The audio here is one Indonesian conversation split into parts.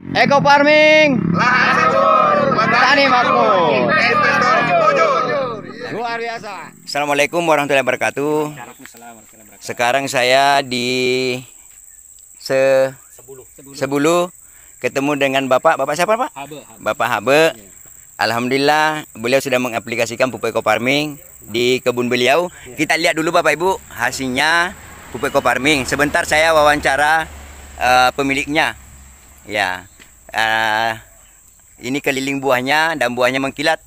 Eko Farming Tani Luar biasa Assalamualaikum warahmatullahi wabarakatuh Sekarang saya di se Sebulu, ketemu dengan Bapak Bapak siapa Pak? Bapak Habe Alhamdulillah beliau sudah mengaplikasikan pupuk Eko farming di kebun beliau ya. Kita lihat dulu Bapak Ibu hasilnya pupuk Eko farming Sebentar saya wawancara uh, pemiliknya Ya. Uh, ini keliling buahnya dan buahnya mengkilat.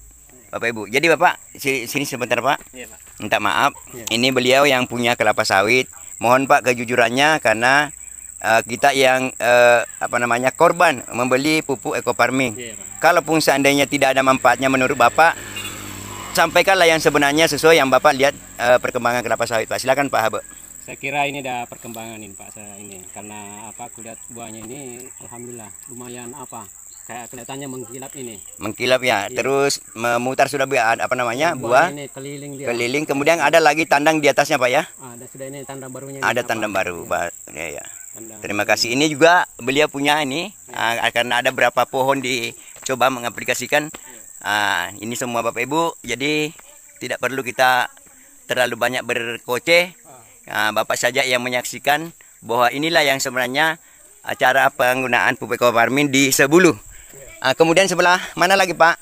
Bapak Ibu. Jadi Bapak sini, sebentar Pak. Iya, Pak. Minta maaf. Iya. Ini beliau yang punya kelapa sawit. Mohon Pak kejujurannya karena uh, kita yang uh, apa namanya korban membeli pupuk eco farming. Iya, Kalaupun seandainya tidak ada manfaatnya menurut Bapak, sampaikanlah yang sebenarnya sesuai yang Bapak lihat uh, perkembangan kelapa sawit Pak. Silakan Pak Habe saya kira ini ada perkembangan ini Pak saya ini karena apa kulihat buahnya ini alhamdulillah lumayan apa kayak kelihatannya mengkilap ini. Mengkilap ya, iya. terus memutar sudah apa namanya? buah. buah ini keliling dia. Keliling kemudian ada lagi tandang di atasnya, Pak ya? Ah, ada sudah ini tandang barunya. Ada apa? tandang baru, ya. Pak. Ya ya. Tandang Terima kasih. Ini juga beliau punya ini ya. karena ada berapa pohon dicoba mengaplikasikan. Ya. ini semua Bapak Ibu, jadi tidak perlu kita terlalu banyak berkoceh Nah, Bapak saja yang menyaksikan bahwa inilah yang sebenarnya acara penggunaan pupuk farming di Sebulu. Nah, kemudian sebelah mana lagi Pak?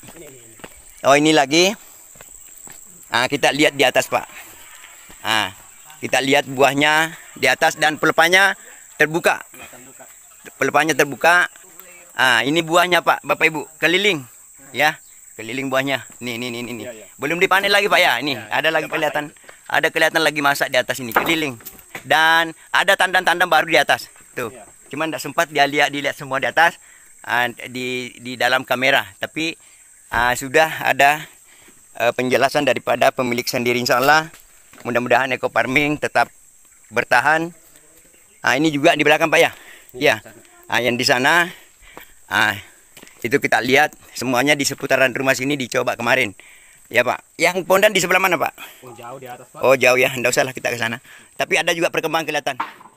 Oh ini lagi. Nah, kita lihat di atas Pak. Nah, kita lihat buahnya di atas dan pelepahnya terbuka. Pelepahnya terbuka. Ah, ini buahnya Pak, Bapak Ibu, keliling. Ya, keliling buahnya. Nih, nih, nih, nih. Ya, ya. Belum dipanen lagi Pak ya. Ini ya, ada lagi kelihatan. Ada kelihatan lagi masak di atas ini keliling. Dan ada tandan-tandan baru di atas. Tuh. Iya. Cuman tidak sempat dia lihat dilihat semua di atas ah, di di dalam kamera. Tapi uh, sudah ada uh, penjelasan daripada pemilik sendiri insya Allah. Mudah-mudahan eco farming tetap bertahan. Uh, ini juga di belakang Pak ya. Ya. Uh, yang di sana uh, itu kita lihat semuanya di seputaran rumah sini dicoba kemarin. Ya Pak. Yang pondan di sebelah mana Pak? Oh jauh di atas Pak. Oh jauh ya, enggak usah lah kita ke sana. Tapi ada juga perkembangan kelihatan.